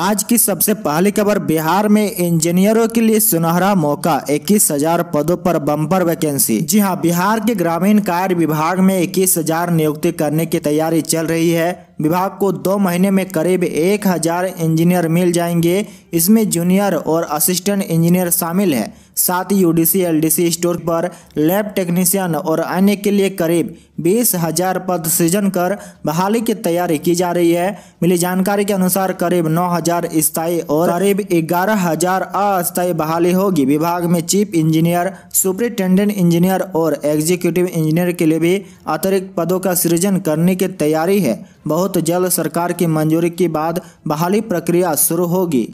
आज की सबसे पहली खबर बिहार में इंजीनियरों के लिए सुनहरा मौका इक्कीस हजार पदों पर बम्पर वैकेंसी जी हाँ बिहार के ग्रामीण कार्य विभाग में इक्कीस हजार नियुक्ति करने की तैयारी चल रही है विभाग को दो महीने में करीब एक हजार इंजीनियर मिल जाएंगे इसमें जूनियर और असिस्टेंट इंजीनियर शामिल है साथ ही यूडीसी एलडीसी स्टोर पर लैब टेक्नीशियन और अन्य के लिए करीब बीस हजार पद सृजन कर बहाली की तैयारी की जा रही है मिली जानकारी के अनुसार करीब नौ हजार स्थायी और करीब ग्यारह हजार अस्थायी बहाली होगी विभाग में चीफ इंजीनियर सुपरिटेंडेंट इंजीनियर और एग्जीक्यूटिव इंजीनियर के लिए भी अतिरिक्त पदों का सृजन करने की तैयारी है बहुत जल्द सरकार की मंजूरी के बाद बहाली प्रक्रिया शुरू होगी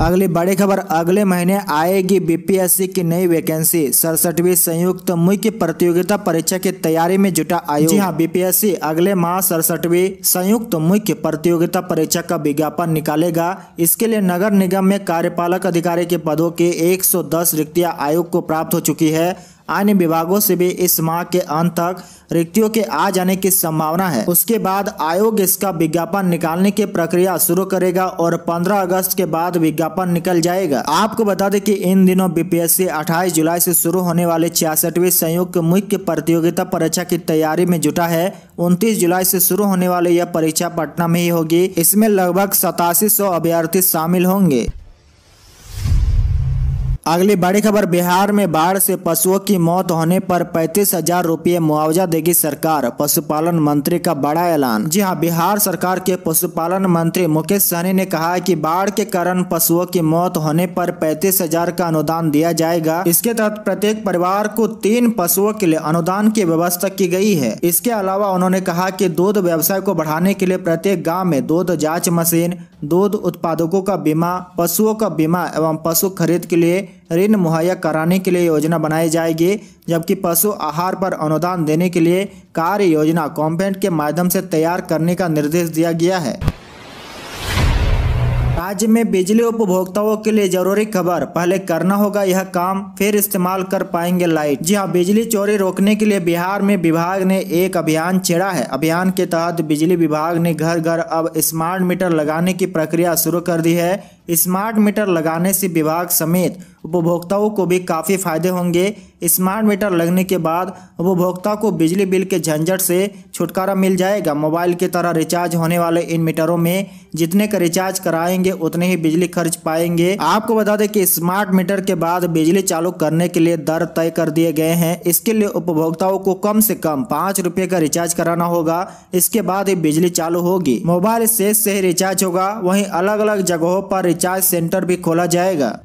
अगली बड़ी खबर अगले महीने आएगी बीपीएससी की नई वैकेंसी सड़सठवी संयुक्त मुख्य प्रतियोगिता परीक्षा की तैयारी में जुटा आयोग जी हाँ बीपीएससी अगले माह सड़सठवी संयुक्त मुख्य प्रतियोगिता परीक्षा का विज्ञापन निकालेगा इसके लिए नगर निगम में कार्यपालक अधिकारी के पदों की दस रिक्तियां आयोग को प्राप्त हो चुकी है अन्य विभागों से भी इस माह के अंत तक रिक्तियों के आ जाने की संभावना है उसके बाद आयोग इसका विज्ञापन निकालने की प्रक्रिया शुरू करेगा और 15 अगस्त के बाद विज्ञापन निकल जाएगा आपको बता दें कि इन दिनों बीपीएससी 28 जुलाई से शुरू होने वाले छियासठवीं संयुक्त मुख्य प्रतियोगिता परीक्षा की तैयारी में जुटा है 29 जुलाई से शुरू होने वाली यह परीक्षा पटना में ही होगी इसमें लगभग सतासी अभ्यर्थी शामिल होंगे अगली बड़ी खबर बिहार में बाढ़ से पशुओं की मौत होने पर पैंतीस हजार रूपए मुआवजा देगी सरकार पशुपालन मंत्री का बड़ा ऐलान जी हाँ बिहार सरकार के पशुपालन मंत्री मुकेश सहनी ने कहा है कि बाढ़ के कारण पशुओं की मौत होने पर पैंतीस हजार का अनुदान दिया जाएगा इसके तहत प्रत्येक परिवार को तीन पशुओं के लिए अनुदान की व्यवस्था की गयी है इसके अलावा उन्होंने कहा की दूध व्यवसाय को बढ़ाने के लिए प्रत्येक गाँव में दूध जाँच मशीन दूध उत्पादकों का बीमा पशुओं का बीमा एवं पशु खरीद के लिए ऋण मुहैया कराने के लिए योजना बनाई जाएगी जबकि पशु आहार पर अनुदान देने के लिए कार्य योजना कॉम्पेंट के माध्यम से तैयार करने का निर्देश दिया गया है राज्य में बिजली उपभोक्ताओं के लिए जरूरी खबर पहले करना होगा यह काम फिर इस्तेमाल कर पाएंगे लाइट जी हाँ बिजली चोरी रोकने के लिए बिहार में विभाग ने एक अभियान छेड़ा है अभियान के तहत बिजली विभाग ने घर घर अब स्मार्ट मीटर लगाने की प्रक्रिया शुरू कर दी है स्मार्ट मीटर लगाने से विभाग समेत उपभोक्ताओं को भी काफ़ी फायदे होंगे स्मार्ट मीटर लगने के बाद उपभोक्ता को बिजली बिल के झंझट से छुटकारा मिल जाएगा मोबाइल की तरह रिचार्ज होने वाले इन मीटरों में जितने का रिचार्ज कराएंगे उतने ही बिजली खर्च पाएंगे आपको बता दें कि स्मार्ट मीटर के बाद बिजली चालू करने के लिए दर तय कर दिए गए हैं इसके लिए उपभोक्ताओं को कम से कम पाँच रुपये का रिचार्ज कराना होगा इसके बाद ही बिजली चालू होगी मोबाइल शेष से ही रिचार्ज होगा वहीं अलग अलग जगहों पर रिचार्ज सेंटर भी खोला जाएगा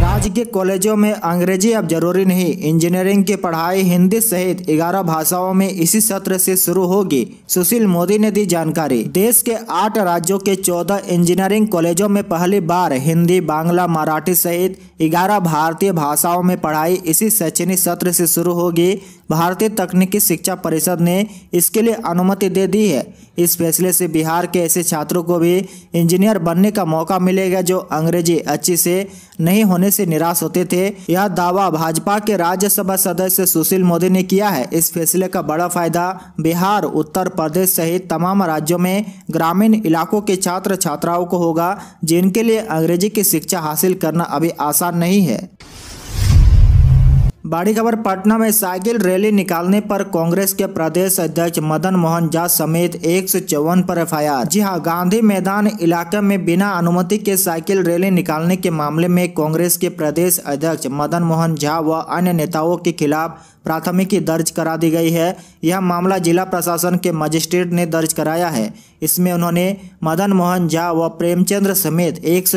राज्य के कॉलेजों में अंग्रेजी अब जरूरी नहीं इंजीनियरिंग की पढ़ाई हिंदी सहित 11 भाषाओं में इसी सत्र से शुरू होगी सुशील मोदी ने दी जानकारी देश के आठ राज्यों के 14 इंजीनियरिंग कॉलेजों में पहली बार हिंदी बांग्ला मराठी सहित 11 भारतीय भाषाओं में पढ़ाई इसी शैक्षणिक सत्र से शुरू होगी भारतीय तकनीकी शिक्षा परिषद ने इसके लिए अनुमति दे दी है इस फैसले से बिहार के ऐसे छात्रों को भी इंजीनियर बनने का मौका मिलेगा जो अंग्रेजी अच्छी से नहीं होने से निराश होते थे यह दावा भाजपा के राज्यसभा सदस्य सुशील मोदी ने किया है इस फैसले का बड़ा फायदा बिहार उत्तर प्रदेश सहित तमाम राज्यों में ग्रामीण इलाकों के छात्र छात्राओं को होगा जिनके लिए अंग्रेजी की शिक्षा हासिल करना अभी आसान नहीं है बड़ी खबर पटना में साइकिल रैली निकालने पर कांग्रेस के प्रदेश अध्यक्ष मदन मोहन झा समेत एक सौ चौवन पर एफ जी हां गांधी मैदान इलाके में बिना अनुमति के साइकिल रैली निकालने के मामले में कांग्रेस के प्रदेश अध्यक्ष मदन मोहन झा व अन्य नेताओं के खिलाफ प्राथमिकी दर्ज करा दी गई है यह मामला जिला प्रशासन के मजिस्ट्रेट ने दर्ज कराया है इसमें उन्होंने मदन मोहन झा व प्रेमचंद्र समेत एक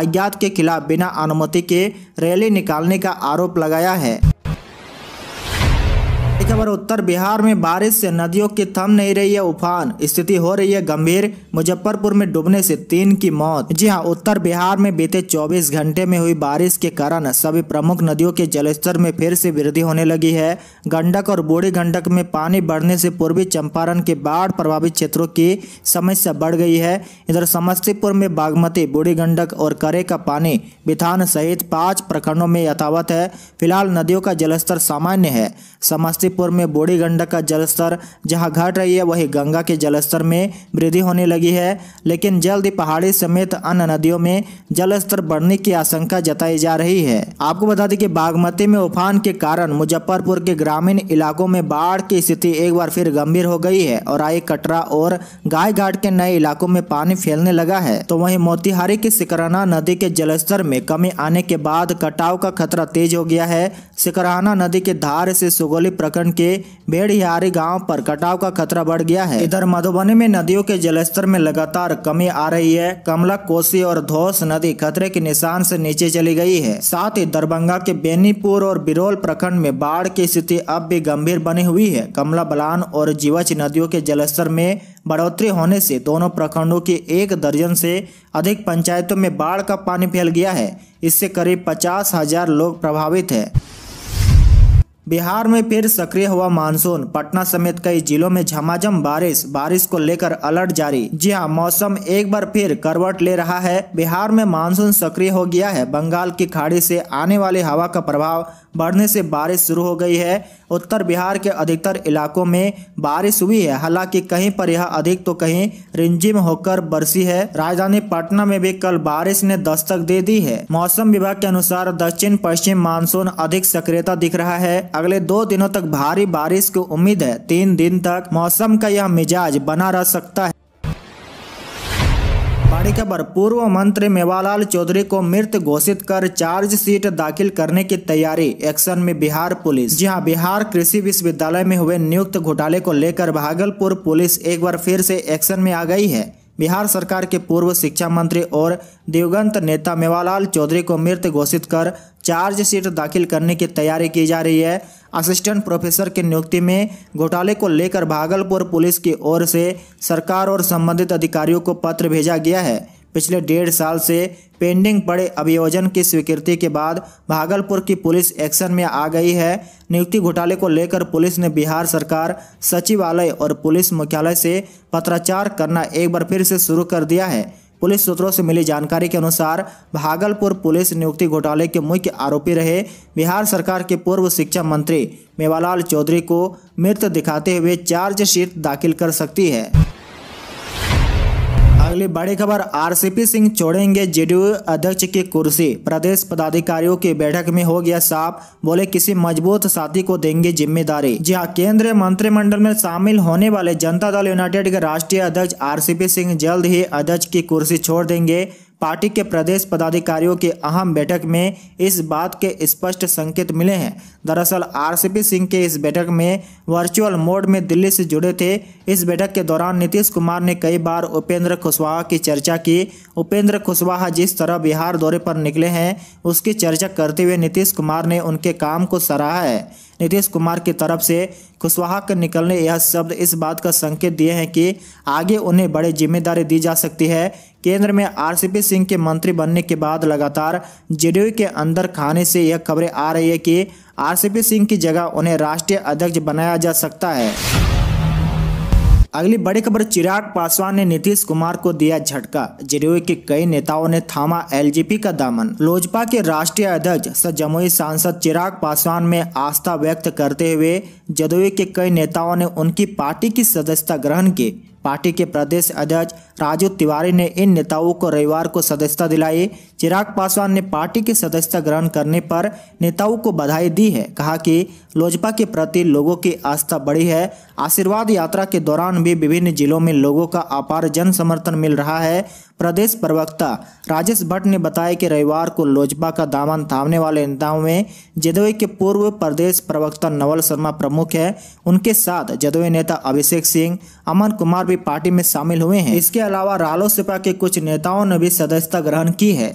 अज्ञात के खिलाफ बिना अनुमति के रैली निकालने का आरोप लगाया है खबर उत्तर बिहार में बारिश से नदियों की थम नहीं रही है उफान स्थिति हो रही है गंभीर मुजफ्फरपुर में डूबने से तीन की मौत जी हाँ उत्तर बिहार में बीते 24 घंटे में हुई बारिश के कारण सभी प्रमुख नदियों के जलस्तर में फिर से वृद्धि होने लगी है गंडक और बूढ़ी गंडक में पानी बढ़ने से पूर्वी चंपारण के बाढ़ प्रभावित क्षेत्रों की समस्या बढ़ गई है इधर समस्तीपुर में बागमती बूढ़ी गंडक और करे का पानी बिथान सहित पांच प्रखंडों में यथावत है फिलहाल नदियों का जलस्तर सामान्य है समस्तीपुर समस्तीपुर में बूढ़ी गंडक का जलस्तर जहां घट रही है वहीं गंगा के जलस्तर में वृद्धि होने लगी है लेकिन जल्द ही पहाड़ी समेत अन्य नदियों में जलस्तर बढ़ने की आशंका जताई जा रही है आपको बता दें कि बागमती में उफान के कारण मुजफ्फरपुर के ग्रामीण इलाकों में बाढ़ की स्थिति एक बार फिर गंभीर हो गई है और आई कटरा और गाय घाट के नए इलाकों में पानी फैलने लगा है तो वही मोतिहारी की सिकराना नदी के जलस्तर में कमी आने के बाद कटाव का खतरा तेज हो गया है सिकराना नदी के धार से सुगोली प्रखंड प्रखंड के बेड़िहारी गांव पर कटाव का खतरा बढ़ गया है इधर मधुबनी में नदियों के जलस्तर में लगातार कमी आ रही है कमला कोसी और धोस नदी खतरे के निशान से नीचे चली गई है साथ ही दरभंगा के बेनीपुर और बिरोल प्रखंड में बाढ़ की स्थिति अब भी गंभीर बनी हुई है कमला बलान और जीवच नदियों के जलस्तर में बढ़ोतरी होने से दोनों प्रखंडों की एक दर्जन से अधिक पंचायतों में बाढ़ का पानी फैल गया है इससे करीब पचास हजार लोग प्रभावित हैं बिहार में फिर सक्रिय हुआ मानसून पटना समेत कई जिलों में झमाझम बारिश बारिश को लेकर अलर्ट जारी जी हाँ मौसम एक बार फिर करवट ले रहा है बिहार में मानसून सक्रिय हो गया है बंगाल की खाड़ी से आने वाली हवा का प्रभाव बढ़ने से बारिश शुरू हो गई है उत्तर बिहार के अधिकतर इलाकों में बारिश हुई है हालांकि कहीं पर यह अधिक तो कहीं रिमझिम होकर बरसी है राजधानी पटना में भी कल बारिश ने दस्तक दे दी है मौसम विभाग के अनुसार दक्षिण पश्चिम मानसून अधिक सक्रियता दिख रहा है अगले दो दिनों तक भारी बारिश की उम्मीद है तीन दिन तक मौसम का यह मिजाज बना रह सकता है बड़ी खबर पूर्व मंत्री मेवालाल चौधरी को मृत घोषित कर चार्जशीट दाखिल करने की तैयारी एक्शन में बिहार पुलिस जी हाँ बिहार कृषि विश्वविद्यालय में हुए नियुक्त घोटाले को लेकर भागलपुर पुलिस एक बार फिर से एक्शन में आ गई है बिहार सरकार के पूर्व शिक्षा मंत्री और दिवंगत नेता मेवालाल चौधरी को मृत घोषित कर चार्जशीट दाखिल करने की तैयारी की जा रही है असिस्टेंट प्रोफेसर की नियुक्ति में घोटाले को लेकर भागलपुर पुलिस की ओर से सरकार और संबंधित अधिकारियों को पत्र भेजा गया है पिछले डेढ़ साल से पेंडिंग पड़े अभियोजन की स्वीकृति के बाद भागलपुर की पुलिस एक्शन में आ गई है नियुक्ति घोटाले को लेकर पुलिस ने बिहार सरकार सचिवालय और पुलिस मुख्यालय से पत्राचार करना एक बार फिर से शुरू कर दिया है पुलिस सूत्रों से मिली जानकारी के अनुसार भागलपुर पुलिस नियुक्ति घोटाले के मुख्य आरोपी रहे बिहार सरकार के पूर्व शिक्षा मंत्री मेवालाल चौधरी को मृत दिखाते हुए चार्जशीट दाखिल कर सकती है अगली बड़ी खबर आरसीपी सिंह छोड़ेंगे जेडीयू अध्यक्ष की कुर्सी प्रदेश पदाधिकारियों की बैठक में हो गया साफ बोले किसी मजबूत साथी को देंगे जिम्मेदारी जी हाँ केंद्रीय मंत्रिमंडल में शामिल होने वाले जनता दल यूनाइटेड के राष्ट्रीय अध्यक्ष आरसीपी सिंह जल्द ही अध्यक्ष की कुर्सी छोड़ देंगे पार्टी के प्रदेश पदाधिकारियों की अहम बैठक में इस बात के स्पष्ट संकेत मिले हैं दरअसल आरसीपी सिंह के इस बैठक में वर्चुअल मोड में दिल्ली से जुड़े थे इस बैठक के दौरान नीतीश कुमार ने कई बार उपेंद्र कुशवाहा की चर्चा की उपेंद्र कुशवाहा जिस तरह बिहार दौरे पर निकले हैं उसकी चर्चा करते हुए नीतीश कुमार ने उनके काम को सराहा है नीतीश कुमार की तरफ से कुशवाहा कर निकलने यह शब्द इस बात का संकेत दिए हैं कि आगे उन्हें बड़ी जिम्मेदारी दी जा सकती है केंद्र में आरसीपी सिंह के मंत्री बनने के बाद लगातार जेडीयू के अंदर खाने से यह खबरें आ रही है कि आरसीपी सिंह की जगह उन्हें राष्ट्रीय अध्यक्ष बनाया जा सकता है अगली बड़ी खबर चिराग पासवान ने नीतीश कुमार को दिया झटका जेडीयू के कई नेताओं ने थामा एलजेपी का दामन लोजपा के राष्ट्रीय अध्यक्ष स जमुई सांसद चिराग पासवान में आस्था व्यक्त करते हुए जदयू के कई नेताओं ने उनकी पार्टी की सदस्यता ग्रहण की पार्टी के प्रदेश अध्यक्ष राजू तिवारी ने इन नेताओं को रविवार को सदस्यता दिलाई चिराग पासवान ने पार्टी की सदस्यता ग्रहण करने पर नेताओं को बधाई दी है कहा कि लोजपा के प्रति लोगों की आस्था बढ़ी है आशीर्वाद यात्रा के दौरान भी विभिन्न जिलों में लोगों का अपार जन समर्थन मिल रहा है प्रदेश प्रवक्ता राजेश भट्ट ने बताया कि रविवार को लोजपा का दामन थामने वाले नेताओं में जदयू के पूर्व प्रदेश प्रवक्ता नवल शर्मा प्रमुख है उनके साथ जदयू नेता अभिषेक सिंह अमन कुमार भी पार्टी में शामिल हुए हैं इसके अलावा रालोसपा के कुछ नेताओं ने भी सदस्यता ग्रहण की है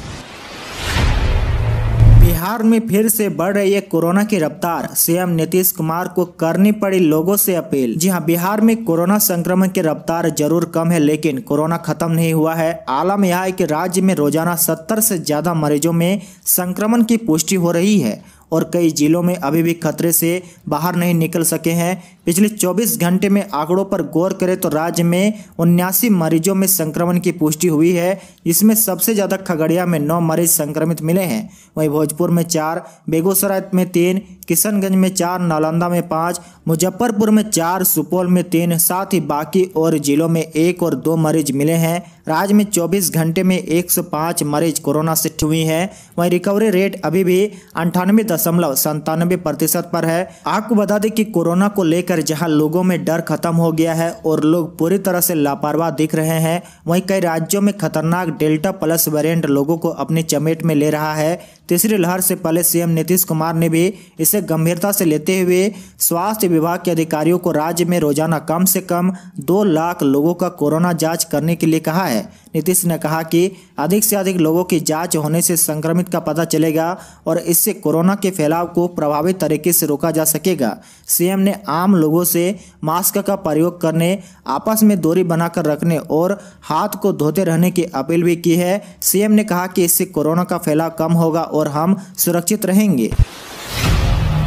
बिहार में फिर से बढ़ रही है कोरोना की रफ्तार सीएम नीतीश कुमार को करनी पड़ी लोगों से अपील जी हां बिहार में कोरोना संक्रमण की रफ्तार जरूर कम है लेकिन कोरोना खत्म नहीं हुआ है आलम यह है कि राज्य में रोजाना सत्तर से ज्यादा मरीजों में संक्रमण की पुष्टि हो रही है और कई जिलों में अभी भी खतरे से बाहर नहीं निकल सके हैं पिछले 24 घंटे में आंकड़ों पर गौर करें तो राज्य में उन्यासी मरीजों में संक्रमण की पुष्टि हुई है इसमें सबसे ज़्यादा खगड़िया में नौ मरीज संक्रमित मिले हैं वहीं भोजपुर में चार बेगूसराय में तीन किशनगंज में चार नालंदा में पाँच मुजफ्फरपुर में चार सुपौल में तीन साथ ही बाकी और जिलों में एक और दो मरीज मिले हैं राज्य में 24 घंटे में 105 मरीज कोरोना से हुई है वहीं रिकवरी रेट अभी भी अंठानवे दशमलव संतानवे प्रतिशत पर है आपको बता दें कि कोरोना को लेकर लेकर जहां लोगों में डर खत्म हो गया है और लोग पूरी तरह से लापरवाह दिख रहे हैं वहीं कई राज्यों में खतरनाक डेल्टा प्लस वेरिएंट लोगों को अपनी चमेट में ले रहा है तीसरी लहर से पहले सीएम नीतीश कुमार ने भी इसे गंभीरता से लेते हुए स्वास्थ्य विभाग के अधिकारियों को राज्य में रोजाना कम से कम दो लाख लोगों का कोरोना जांच करने के लिए कहा है नीतीश ने कहा कि अधिक से अधिक लोगों की जांच होने से संक्रमित का पता चलेगा और इससे कोरोना के फैलाव को प्रभावी तरीके से रोका जा सकेगा सीएम ने आम लोगों से मास्क का प्रयोग करने आपस में दूरी बनाकर रखने और हाथ को धोते रहने की अपील भी की है सीएम ने कहा कि इससे कोरोना का फैलाव कम होगा और हम सुरक्षित रहेंगे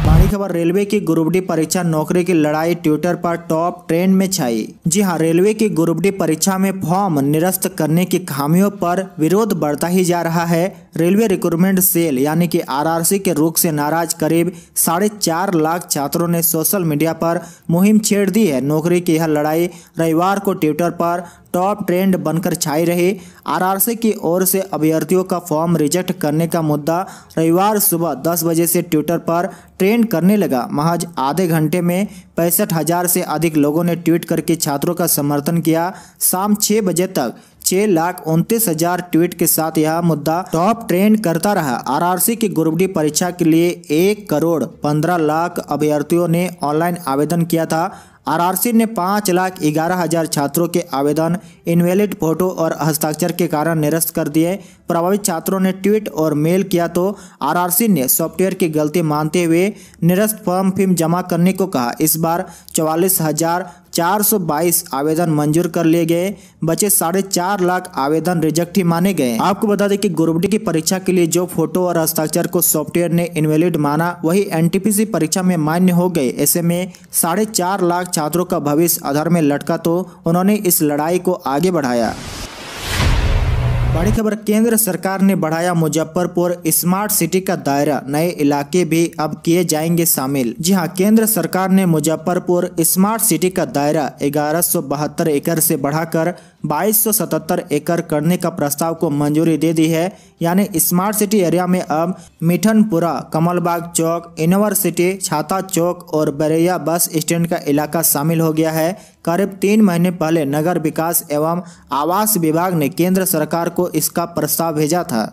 बड़ी खबर रेलवे की ग्रुप डी परीक्षा नौकरी की लड़ाई ट्विटर पर टॉप ट्रेंड में छाई जी हाँ रेलवे की ग्रुप डी परीक्षा में फॉर्म निरस्त करने की खामियों पर विरोध बढ़ता ही जा रहा है रेलवे रिक्रूटमेंट सेल यानी कि आरआरसी के रुख से नाराज करीब साढ़े चार लाख छात्रों ने सोशल मीडिया पर मुहिम छेड़ दी है नौकरी की यह लड़ाई रविवार को ट्विटर पर टॉप ट्रेंड बनकर छाई रहे आरआरसी की ओर से अभ्यर्थियों का फॉर्म रिजेक्ट करने का मुद्दा रविवार सुबह 10 बजे से ट्विटर पर ट्रेंड करने लगा महज आधे घंटे में पैंसठ हजार से अधिक लोगों ने ट्वीट करके छात्रों का समर्थन किया शाम छह बजे तक छह लाख उनतीस हजार ट्वीट के साथ यह मुद्दा टॉप ट्रेंड करता रहा आरआरसी की ग्रुप परीक्षा के लिए एक करोड़ पंद्रह लाख अभ्यर्थियों ने ऑनलाइन आवेदन किया था आरआरसी ने पाँच लाख ग्यारह हजार छात्रों के आवेदन इनवैलिड फोटो और हस्ताक्षर के कारण निरस्त कर दिए प्रभावित छात्रों ने ट्वीट और मेल किया तो आरआरसी ने सॉफ्टवेयर की गलती मानते हुए निरस्त फॉर्म फिम जमा करने को कहा इस बार चौवालीस हजार 422 आवेदन मंजूर कर लिए गए बचे साढ़े चार लाख आवेदन रिजेक्ट ही माने गए आपको बता दें कि ग्रुप की परीक्षा के लिए जो फोटो और हस्ताक्षर को सॉफ्टवेयर ने इनवेलिड माना वही एनटीपीसी परीक्षा में मान्य हो गए ऐसे में साढ़े चार लाख छात्रों का भविष्य आधार में लटका तो उन्होंने इस लड़ाई को आगे बढ़ाया बड़ी खबर केंद्र सरकार ने बढ़ाया मुजफ्फरपुर स्मार्ट सिटी का दायरा नए इलाके भी अब किए जाएंगे शामिल जी हां केंद्र सरकार ने मुजफ्फरपुर स्मार्ट सिटी का दायरा ग्यारह एकड़ से बढ़ाकर 2277 एकड़ करने का प्रस्ताव को मंजूरी दे दी है यानी स्मार्ट सिटी एरिया में अब मिठनपुरा कमलबाग चौक यूनिवर्सिटी छाता चौक और बरैया बस स्टैंड का इलाका शामिल हो गया है करीब तीन महीने पहले नगर विकास एवं आवास विभाग ने केंद्र सरकार को इसका प्रस्ताव भेजा था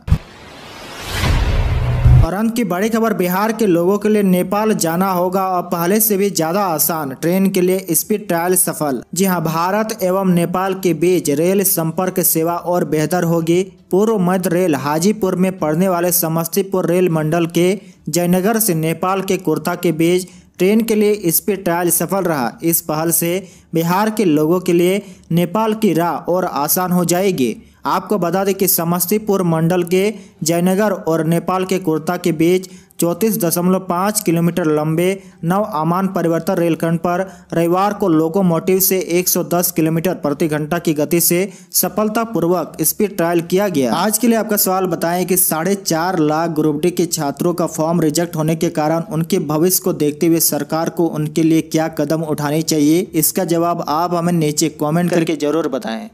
और अंत की बड़ी खबर बिहार के लोगों के लिए नेपाल जाना होगा और पहले से भी ज्यादा आसान ट्रेन के लिए स्पीड ट्रायल सफल जी हां भारत एवं नेपाल के बीच रेल संपर्क सेवा और बेहतर होगी पूर्व मध्य रेल हाजीपुर में पड़ने वाले समस्तीपुर रेल मंडल के जयनगर से नेपाल के कुर्ता के बीच ट्रेन के लिए इस पे ट्रायल सफल रहा इस पहल से बिहार के लोगों के लिए नेपाल की राह और आसान हो जाएगी आपको बता दें कि समस्तीपुर मंडल के जयनगर और नेपाल के कुर्ता के बीच चौंतीस दशमलव पाँच किलोमीटर लंबे नव आमान परिवर्तन रेलखंड पर रविवार को लोकोमोटिव से 110 किलोमीटर प्रति घंटा की गति से सफलतापूर्वक स्पीड ट्रायल किया गया आज के लिए आपका सवाल बताएं कि साढ़े चार लाख ग्रुप डी के छात्रों का फॉर्म रिजेक्ट होने के कारण उनके भविष्य को देखते हुए सरकार को उनके लिए क्या कदम उठानी चाहिए इसका जवाब आप हमें नीचे कॉमेंट करके जरूर बताएं